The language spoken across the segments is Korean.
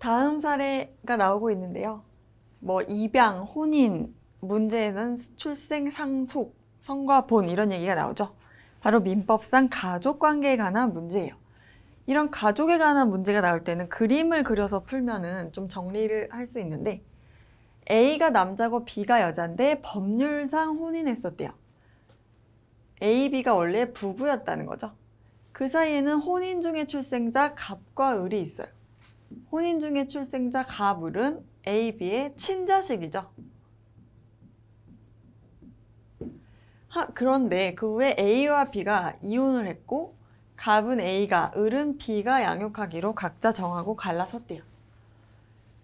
다음 사례가 나오고 있는데요. 뭐 입양, 혼인, 문제에는 출생, 상속, 성과 본 이런 얘기가 나오죠. 바로 민법상 가족 관계에 관한 문제예요. 이런 가족에 관한 문제가 나올 때는 그림을 그려서 풀면은 좀 정리를 할 수 있는데 A가 남자고 B가 여잔데 법률상 혼인했었대요. A, B가 원래 부부였다는 거죠. 그 사이에는 혼인 중에 출생자 갑과 을이 있어요. 혼인 중에 출생자 가불은 AB의 친자식이죠. 하, 그런데 그 후에 A와 B가 이혼을 했고 갑은 A가, 을은 B가 양육하기로 각자 정하고 갈라섰대요.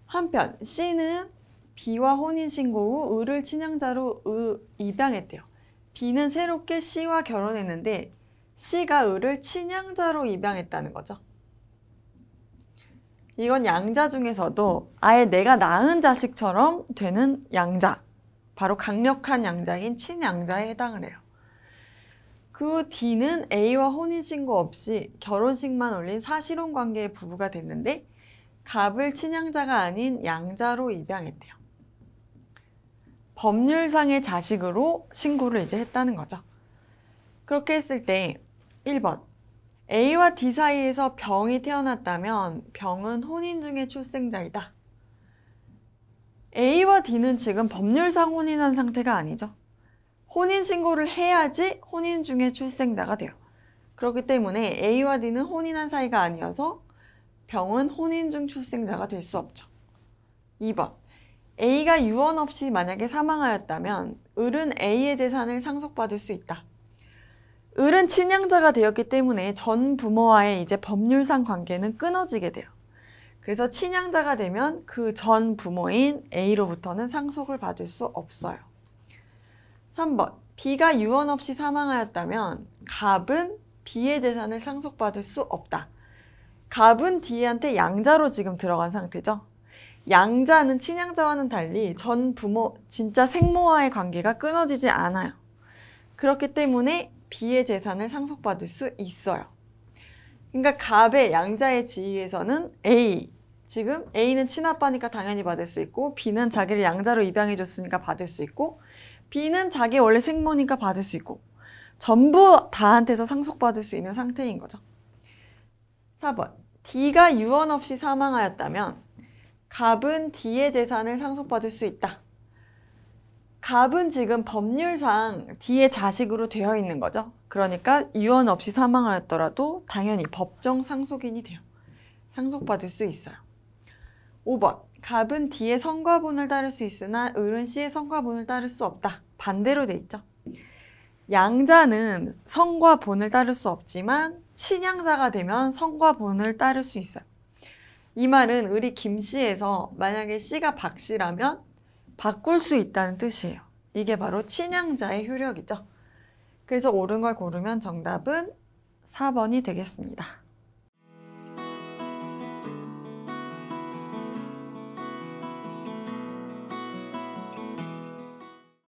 한편 C는 B와 혼인신고 후 을을 친양자로 으, 입양했대요. B는 새롭게 C와 결혼했는데 C가 을을 친양자로 입양했다는 거죠. 이건 양자 중에서도 아예 내가 낳은 자식처럼 되는 양자. 바로 강력한 양자인 친양자에 해당을 해요. 그 D는 A와 혼인신고 없이 결혼식만 올린 사실혼 관계의 부부가 됐는데 갑을 친양자가 아닌 양자로 입양했대요. 법률상의 자식으로 신고를 이제 했다는 거죠. 그렇게 했을 때 1번 A와 D 사이에서 병이 태어났다면 병은 혼인 중에 출생자이다. A와 D는 지금 법률상 혼인한 상태가 아니죠. 혼인 신고를 해야지 혼인 중에 출생자가 돼요. 그렇기 때문에 A와 D는 혼인한 사이가 아니어서 병은 혼인 중 출생자가 될 수 없죠. 2번 A가 유언 없이 만약에 사망하였다면 을은 A의 재산을 상속받을 수 있다. 을은 친양자가 되었기 때문에 전 부모와의 이제 법률상 관계는 끊어지게 돼요. 그래서 친양자가 되면 그 전 부모인 A로부터는 상속을 받을 수 없어요. 3번 B가 유언 없이 사망하였다면 갑은 B의 재산을 상속받을 수 없다. 갑은 D한테 양자로 지금 들어간 상태죠. 양자는 친양자와는 달리 전 부모, 진짜 생모와의 관계가 끊어지지 않아요. 그렇기 때문에 B의 재산을 상속받을 수 있어요. 그러니까 갑의 양자의 지위에서는 A 지금 A는 친아빠니까 당연히 받을 수 있고 B는 자기를 양자로 입양해 줬으니까 받을 수 있고 B는 자기 원래 생모니까 받을 수 있고 전부 다한테서 상속받을 수 있는 상태인 거죠. 4번 D가 유언 없이 사망하였다면 갑은 D의 재산을 상속받을 수 있다. 갑은 지금 법률상 뒤에 자식으로 되어 있는 거죠. 그러니까 유언 없이 사망하였더라도 당연히 법정 상속인이 돼요. 상속받을 수 있어요. 5번 갑은 뒤에 성과분을 따를 수 있으나 을은 씨의 성과분을 따를 수 없다. 반대로 돼 있죠. 양자는 성과본을 따를 수 없지만 친양자가 되면 성과본을 따를 수 있어요. 이 말은 우리 김씨에서 만약에 씨가 박씨라면 바꿀 수 있다는 뜻이에요. 이게 바로 친양자의 효력이죠. 그래서 옳은 걸 고르면 정답은 4번이 되겠습니다.